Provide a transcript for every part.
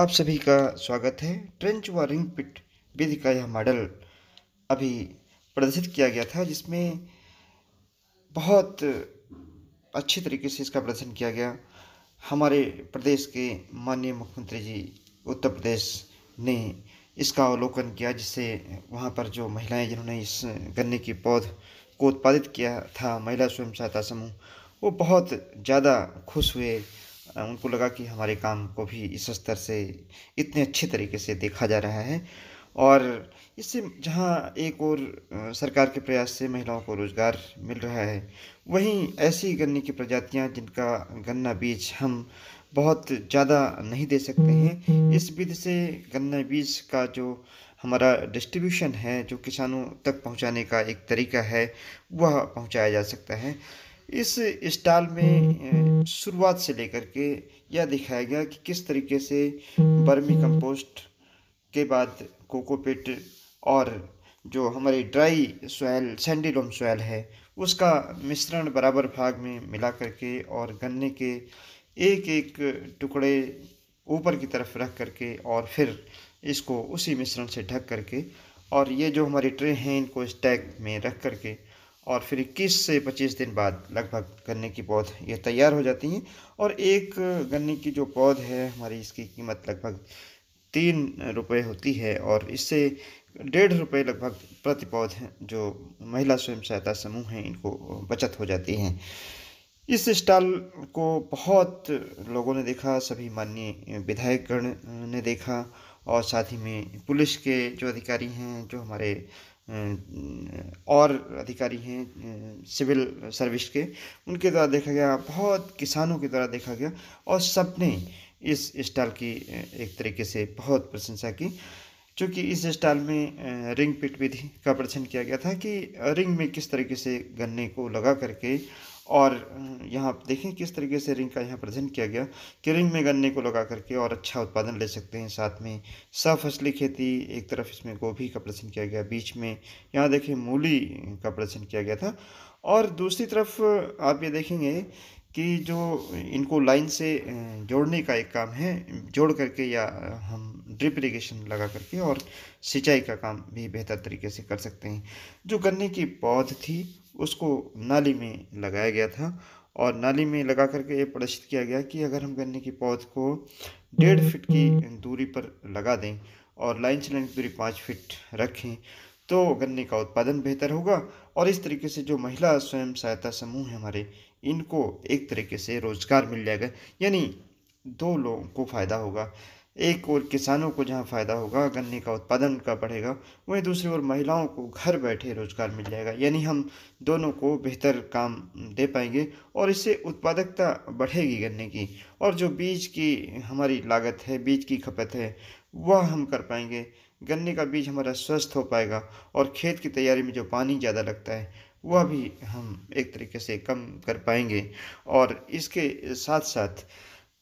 आप सभी का स्वागत है ट्रेंच व रिंग पिट विधि का यह मॉडल अभी प्रदर्शित किया गया था जिसमें बहुत अच्छे तरीके से इसका प्रदर्शन किया गया हमारे प्रदेश के माननीय मुख्यमंत्री जी उत्तर प्रदेश ने इसका अवलोकन किया जिससे वहाँ पर जो महिलाएं जिन्होंने इस गन्ने के पौध को उत्पादित किया था महिला स्वयं सहायता समूह वो बहुत ज़्यादा खुश हुए उनको लगा कि हमारे काम को भी इस स्तर से इतने अच्छे तरीके से देखा जा रहा है और इससे जहाँ एक और सरकार के प्रयास से महिलाओं को रोज़गार मिल रहा है वहीं ऐसी गन्ने की प्रजातियाँ जिनका गन्ना बीज हम बहुत ज़्यादा नहीं दे सकते हैं इस विध से गन्ना बीज का जो हमारा डिस्ट्रीब्यूशन है जो किसानों तक पहुंचाने का एक तरीका है वह पहुंचाया जा सकता है इस स्टाल में शुरुआत से लेकर के यह दिखाया गया कि किस तरीके से बर्मी कंपोस्ट के बाद कोकोपिट और जो हमारी ड्राई सोयल सैंडीलोम सोयल है उसका मिश्रण बराबर भाग में मिला करके और गन्ने के एक एक टुकड़े ऊपर की तरफ रख करके और फिर इसको उसी मिश्रण से ढक करके और ये जो हमारी ट्रे हैं इनको स्टैक में रख करके और फिर इक्कीस से पच्चीस दिन बाद लगभग गन्ने की पौध ये तैयार हो जाती हैं और एक गन्ने की जो पौध है हमारी इसकी कीमत लगभग तीन रुपये होती है और इससे डेढ़ रुपये लगभग प्रति पौध जो महिला स्वयं सहायता समूह हैं इनको बचत हो जाती है इस स्टॉल को बहुत लोगों ने देखा सभी माननीय विधायकगण ने देखा और साथ ही में पुलिस के जो अधिकारी हैं जो हमारे और अधिकारी हैं सिविल सर्विस के उनके द्वारा देखा गया बहुत किसानों के द्वारा देखा गया और सबने इस स्टाइल की एक तरीके से बहुत प्रशंसा की चूँकि इस स्टाइल में रिंग पिट विधि का प्रदर्शन किया गया था कि रिंग में किस तरीके से गन्ने को लगा करके और यहाँ आप देखें किस तरीके से रिंग का यहाँ प्रेजेंट किया गया कि रिंग में गन्ने को लगा करके और अच्छा उत्पादन ले सकते हैं साथ में फसली खेती एक तरफ इसमें गोभी का प्रदर्शन किया गया बीच में यहाँ देखें मूली का प्रदर्शन किया गया था और दूसरी तरफ आप ये देखेंगे कि जो इनको लाइन से जोड़ने का एक काम है जोड़ करके या हम ड्रिप इरीगेशन लगा करके और सिंचाई का काम भी बेहतर तरीके से कर सकते हैं जो गन्ने की पौध थी उसको नाली में लगाया गया था और नाली में लगा करके ये प्रदर्शित किया गया कि अगर हम गन्ने की पौध को डेढ़ फिट की दूरी पर लगा दें और लाइन से लाइन की दूरी पाँच फिट रखें तो गन्ने का उत्पादन बेहतर होगा और इस तरीके से जो महिला स्वयं सहायता समूह है हमारे इनको एक तरीके से रोजगार मिल जाएगा यानी दो लोगों को फ़ायदा होगा एक और किसानों को जहाँ फ़ायदा होगा गन्ने का उत्पादन का बढ़ेगा वहीं दूसरी ओर महिलाओं को घर बैठे रोजगार मिल जाएगा यानी हम दोनों को बेहतर काम दे पाएंगे और इससे उत्पादकता बढ़ेगी गन्ने की और जो बीज की हमारी लागत है बीज की खपत है वह हम कर पाएंगे गन्ने का बीज हमारा स्वस्थ हो पाएगा और खेत की तैयारी में जो पानी ज़्यादा लगता है वह भी हम एक तरीके से कम कर पाएंगे और इसके साथ साथ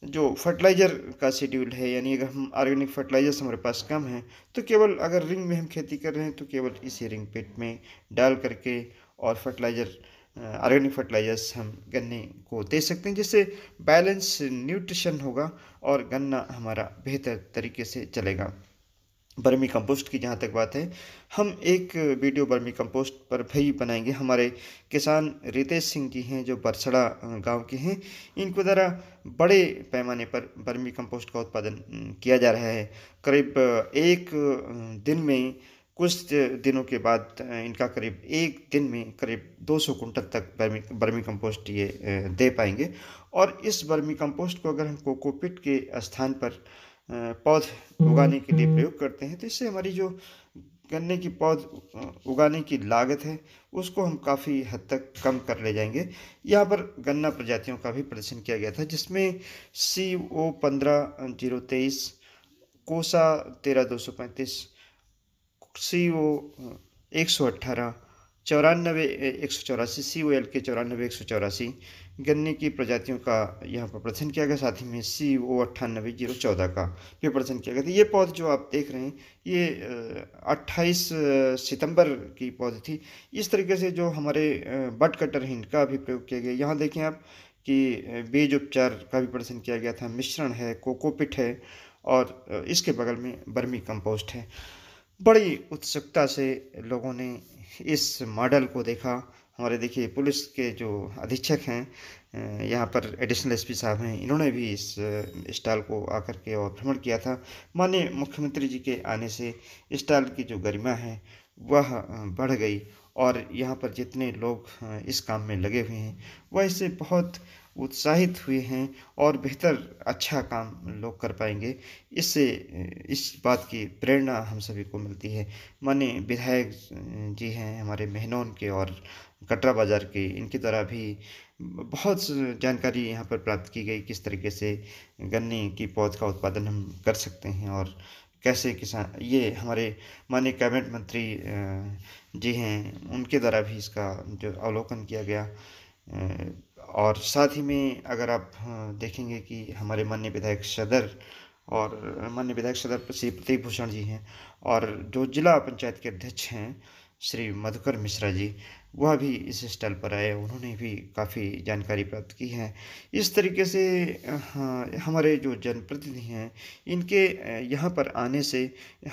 जो फर्टिलाइज़र का शेड्यूल है यानी अगर हम ऑर्गेनिक फर्टिलाइज़र्स हमारे पास कम हैं तो केवल अगर रिंग में हम खेती कर रहे हैं तो केवल इसी रिंग पेट में डाल करके और फर्टिलाइज़र ऑर्गेनिक फर्टिलाइज़र्स हम गन्ने को दे सकते हैं जिससे बैलेंस न्यूट्रिशन होगा और गन्ना हमारा बेहतर तरीके से चलेगा बर्मी कंपोस्ट की जहाँ तक बात है हम एक वीडियो बर्मी कंपोस्ट पर भी बनाएंगे हमारे किसान रितेश सिंह जी हैं जो बरसड़ा गांव के हैं इनको द्वारा बड़े पैमाने पर बर्मी कंपोस्ट का उत्पादन किया जा रहा है करीब एक दिन में कुछ दिनों के बाद इनका करीब एक दिन में करीब 200 कुंटल तक बर्मी बर्मी कंपोस्ट ये दे पाएंगे और इस बर्मी कंपोस्ट को अगर हम कोकोपिट के स्थान पर पौध उगाने के लिए प्रयोग करते हैं तो इससे हमारी जो गन्ने की पौध उगाने की लागत है उसको हम काफ़ी हद तक कम कर ले जाएंगे यहाँ पर गन्ना प्रजातियों का भी प्रदर्शन किया गया था जिसमें सी ओ पंद्रह जीरो तेईस कोसा तेरह दो सौ पैंतीस सी ओ एक सौ अट्ठारह चौरानबे एक सौ चौरासी सी ओ एल के चौरानबे एक सौ चौरासी गन्ने की प्रजातियों का यहाँ पर प्रदर्शन किया गया साथ ही में सी ओ अट्ठानबे जीरो चौदह का भी प्रदर्शन किया गया था तो ये पौध जो आप देख रहे हैं ये अट्ठाईस सितंबर की पौध थी इस तरीके से जो हमारे बट कटर हिंड का भी प्रयोग किया गया यहाँ देखें आप कि बीज उपचार का भी प्रदर्शन किया गया था मिश्रण है कोकोपिट है और इसके बगल में बर्मी कंपोस्ट है बड़ी उत्सुकता से लोगों ने इस मॉडल को देखा हमारे देखिए पुलिस के जो अधीक्षक हैं यहाँ पर एडिशनल एसपी साहब हैं इन्होंने भी इस स्टाल को आकर के और भ्रमण किया था माननीय मुख्यमंत्री जी के आने से स्टाल की जो गरिमा है वह बढ़ गई और यहाँ पर जितने लोग इस काम में लगे हुए हैं वह इससे बहुत उत्साहित हुए हैं और बेहतर अच्छा काम लोग कर पाएंगे इससे इस बात की प्रेरणा हम सभी को मिलती है माने विधायक जी हैं हमारे मेहनौन के और कटरा बाज़ार के इनके द्वारा भी बहुत जानकारी यहाँ पर प्राप्त की गई किस तरीके से गन्ने की पौध का उत्पादन हम कर सकते हैं और कैसे किसान ये हमारे माननीय कैबिनेट मंत्री जी हैं उनके द्वारा भी इसका जो अवलोकन किया गया और साथ ही में अगर आप देखेंगे कि हमारे माननीय विधायक सदर और माननीय विधायक सदर श्री प्रतीक भूषण जी हैं और जो जिला पंचायत के अध्यक्ष हैं श्री मधुकर मिश्रा जी वह भी इस स्टल पर आए उन्होंने भी काफ़ी जानकारी प्राप्त की है इस तरीके से हाँ, हमारे जो जनप्रतिनिधि हैं इनके यहाँ पर आने से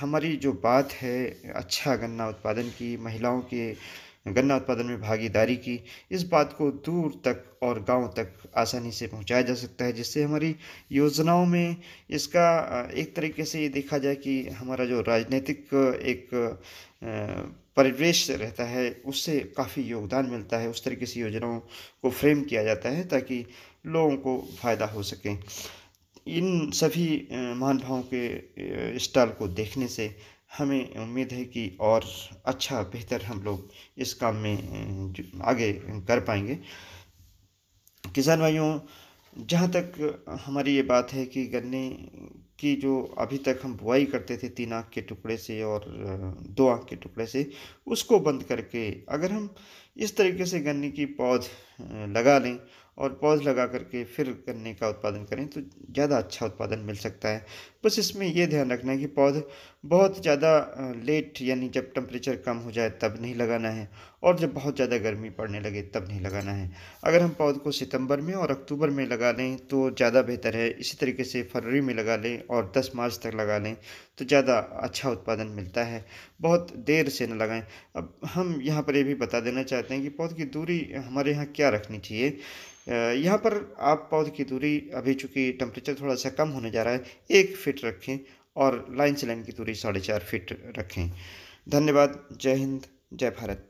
हमारी जो बात है अच्छा गन्ना उत्पादन की महिलाओं के गन्ना उत्पादन में भागीदारी की इस बात को दूर तक और गांव तक आसानी से पहुंचाया जा सकता है जिससे हमारी योजनाओं में इसका एक तरीके से ये देखा जाए कि हमारा जो राजनीतिक एक परिवेश रहता है उससे काफ़ी योगदान मिलता है उस तरीके से योजनाओं को फ्रेम किया जाता है ताकि लोगों को फ़ायदा हो सके इन सभी महानुभावों के स्टॉल को देखने से हमें उम्मीद है कि और अच्छा बेहतर हम लोग इस काम में आगे कर पाएंगे किसान भाइयों जहाँ तक हमारी ये बात है कि गन्ने की जो अभी तक हम बुआई करते थे तीन आँख के टुकड़े से और दो आँख के टुकड़े से उसको बंद करके अगर हम इस तरीके से गन्ने की पौध लगा लें और पौध लगा करके फिर गन्ने का उत्पादन करें तो ज़्यादा अच्छा उत्पादन मिल सकता है बस इसमें यह ध्यान रखना है कि पौध बहुत ज़्यादा लेट यानी जब टम्परेचर कम हो जाए तब नहीं लगाना है और जब बहुत ज़्यादा गर्मी पड़ने लगे तब नहीं लगाना है अगर हम पौध को सितंबर में और अक्टूबर में लगा लें तो ज़्यादा बेहतर है इसी तरीके से फरवरी में लगा लें और 10 मार्च तक लगा लें तो ज़्यादा अच्छा उत्पादन मिलता है बहुत देर से न लगाएं अब हम यहाँ पर ये भी बता देना चाहते हैं कि पौध की दूरी हमारे यहाँ क्या रखनी चाहिए यहाँ पर आप पौध की दूरी अभी चूँकि टेम्परेचर थोड़ा सा कम होने जा रहा है एक फिट रखें और लाइन से लाइन की दूरी साढ़े चार फिट रखें धन्यवाद जय हिंद जय भारत